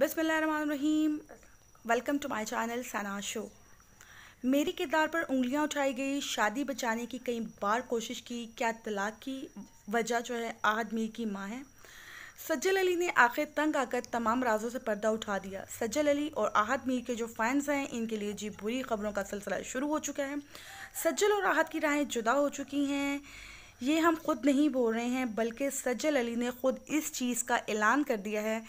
Rahim welcome to my channel Sana show मेरे किरदार पर उंगलियां उठाई गई शादी बचाने की कई बार कोशिश की क्या तलाक की वजह जो है आदमी की माँ है सज्जल अली ने आखिर तंग आकर तमाम राजों से पर्दा उठा दिया सज्जल अली और आहद मीर के जो फैंस हैं इनके लिए जी बुरी खबरों का सिलसिला शुरू हो चुका है सज्जल और आहद की राहें जुदा हो चुकी हैं ये हम खुद नहीं बोल रहे हैं बल्कि सज्जल अली ने खुद इस चीज़ का ऐलान कर दिया है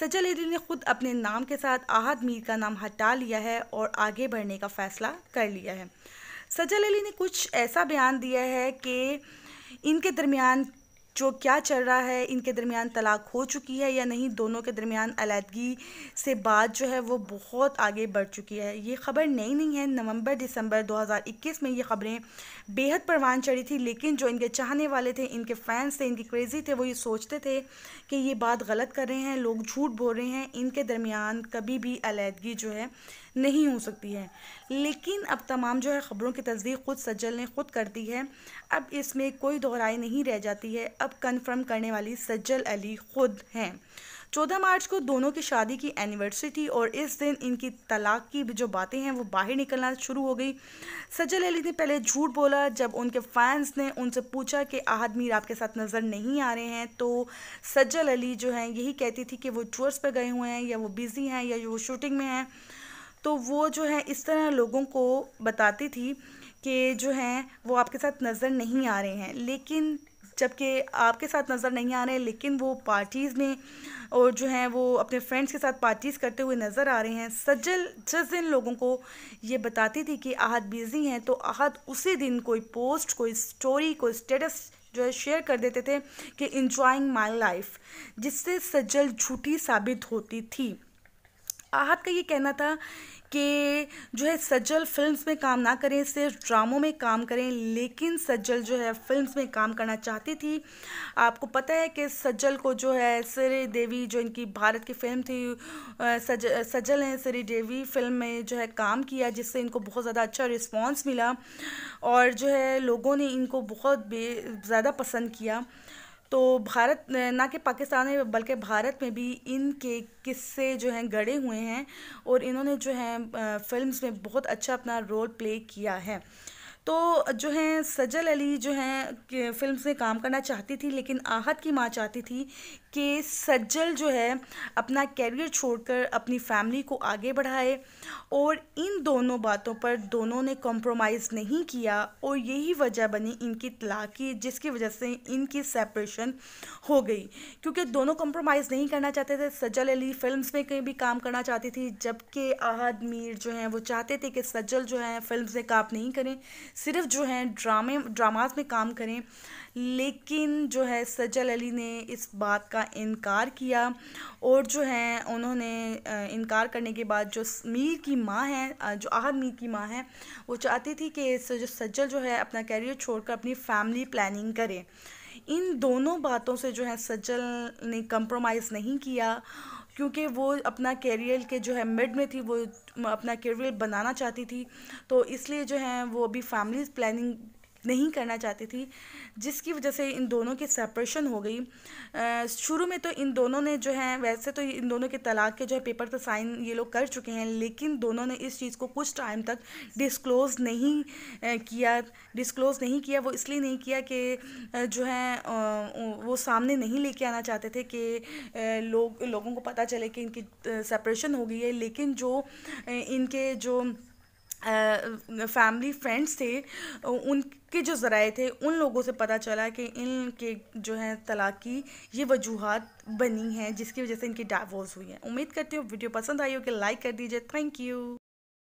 सज्जल अली ने खुद अपने नाम के साथ आहद मीर का नाम हटा लिया है और आगे बढ़ने का फ़ैसला कर लिया है सज्जल अली ने कुछ ऐसा बयान दिया है कि इनके दरमियान जो क्या चल रहा है इनके दरमियान तलाक हो चुकी है या नहीं दोनों के दरमियान अलीदगी से बात जो है वो बहुत आगे बढ़ चुकी है ये खबर नई नहीं, नहीं है नवंबर दिसंबर 2021 में ये खबरें बेहद परवान चढ़ी थी लेकिन जो इनके चाहने वाले थे इनके फैंस थे इनके क्रेज़ी थे वो ये सोचते थे कि ये बात गलत कर रहे हैं लोग झूठ बोल रहे हैं इनके दरमियान कभी भी अलीदगी जो है नहीं हो सकती है लेकिन अब तमाम जो है ख़बरों की तस्दीक खुद सज्जल ने खुद कर दी है अब इसमें कोई दोहराई नहीं रह जाती है अब अब कन्फर्म करने वाली सज्जल अली खुद हैं चौदह मार्च को दोनों की शादी की एनिवर्सरी थी और इस दिन इनकी तलाक की जो बातें हैं वो बाहर निकलना शुरू हो गई सज्जल अली ने पहले झूठ बोला जब उनके फैंस ने उनसे पूछा कि आहद मीर आपके साथ नज़र नहीं आ रहे हैं तो सज्जल अली जो हैं यही कहती थी कि वो टूर्स पर गए हुए हैं या वो बिज़ी हैं या वो शूटिंग में हैं तो वो जो है इस तरह लोगों को बताती थी कि जो हैं वो आपके साथ नज़र नहीं आ रहे हैं लेकिन जबकि आपके साथ नज़र नहीं आ रहे हैं लेकिन वो पार्टीज़ में और जो हैं वो अपने फ्रेंड्स के साथ पार्टीज़ करते हुए नज़र आ रहे हैं सज्जल जिस दिन लोगों को ये बताती थी कि आहत बिज़ी हैं तो आहत उसी दिन कोई पोस्ट कोई स्टोरी कोई स्टेटस जो है शेयर कर देते थे कि इंजॉइंग माई लाइफ जिससे सज्जल झूठी साबित होती थी आहत का ये कहना था कि जो है सज्जल फिल्म्स में काम ना करें सिर्फ ड्रामों में काम करें लेकिन सज्जल जो है फिल्म्स में काम करना चाहती थी आपको पता है कि सज्जल को जो है सरे देवी जो इनकी भारत की फिल्म थी सज सज्जल ने सरे देवी फिल्म में जो है काम किया जिससे इनको बहुत ज़्यादा अच्छा रिस्पॉन्स मिला और जो है लोगों ने इनको बहुत ज़्यादा पसंद किया तो भारत ना कि पाकिस्तान में बल्कि भारत में भी इनके किस्से जो हैं गढ़े हुए हैं और इन्होंने जो हैं फिल्म्स में बहुत अच्छा अपना रोल प्ले किया है तो जो है सजल अली जो है फिल्म से काम करना चाहती थी लेकिन आहत की माँ चाहती थी कि सज्जल जो है अपना कैरियर छोड़कर अपनी फैमिली को आगे बढ़ाए और इन दोनों बातों पर दोनों ने कॉम्प्रोमाइज़ नहीं किया और यही वजह बनी इनकी तलाक की जिसकी वजह से इनकी सेपरेशन हो गई क्योंकि दोनों कॉम्प्रोमाइज़ नहीं करना चाहते थे सज्जल अली फिल्म में कहीं भी काम करना चाहती थी जबकि आहद मीर जो हैं वो चाहते थे कि सज्जल जो हैं फिल्म से काम नहीं करें सिर्फ जो है ड्रामे ड्रामाज में काम करें लेकिन जो है सजल अली ने इस बात का इनकार किया और जो है उन्होंने इनकार करने के बाद जो मीर की माँ है जो आहद मीर की माँ है वो चाहती थी कि जो सज्जल जो है अपना कैरियर छोड़कर अपनी फैमिली प्लानिंग करे इन दोनों बातों से जो है सज्जल ने कंप्रोमाइज़ नहीं किया क्योंकि वो अपना कैरियर के जो है मिड में थी वो अपना कैरियर बनाना चाहती थी तो इसलिए जो है वो अभी फैमिली प्लानिंग नहीं करना चाहती थी जिसकी वजह से इन दोनों की सेपरेशन हो गई शुरू में तो इन दोनों ने जो है वैसे तो इन दोनों के तलाक के जो है पेपर तो साइन ये लोग कर चुके हैं लेकिन दोनों ने इस चीज़ को कुछ टाइम तक डिस्क्लोज़ नहीं किया डिस्क्लोज़ नहीं किया वो इसलिए नहीं किया कि जो है वो सामने नहीं लेके आना चाहते थे कि लोग लोगों को पता चले कि इनकी सेपरेशन हो गई है लेकिन जो इनके जो फैमिली फ्रेंड्स थे उनके जो ज़राए थे उन लोगों से पता चला कि इनके जो है तलाक़ की ये वजूहत बनी हैं जिसकी वजह से इनकी डाइवोर्स हुई है उम्मीद करती हूँ वीडियो पसंद आई हो कि लाइक कर दीजिए थैंक यू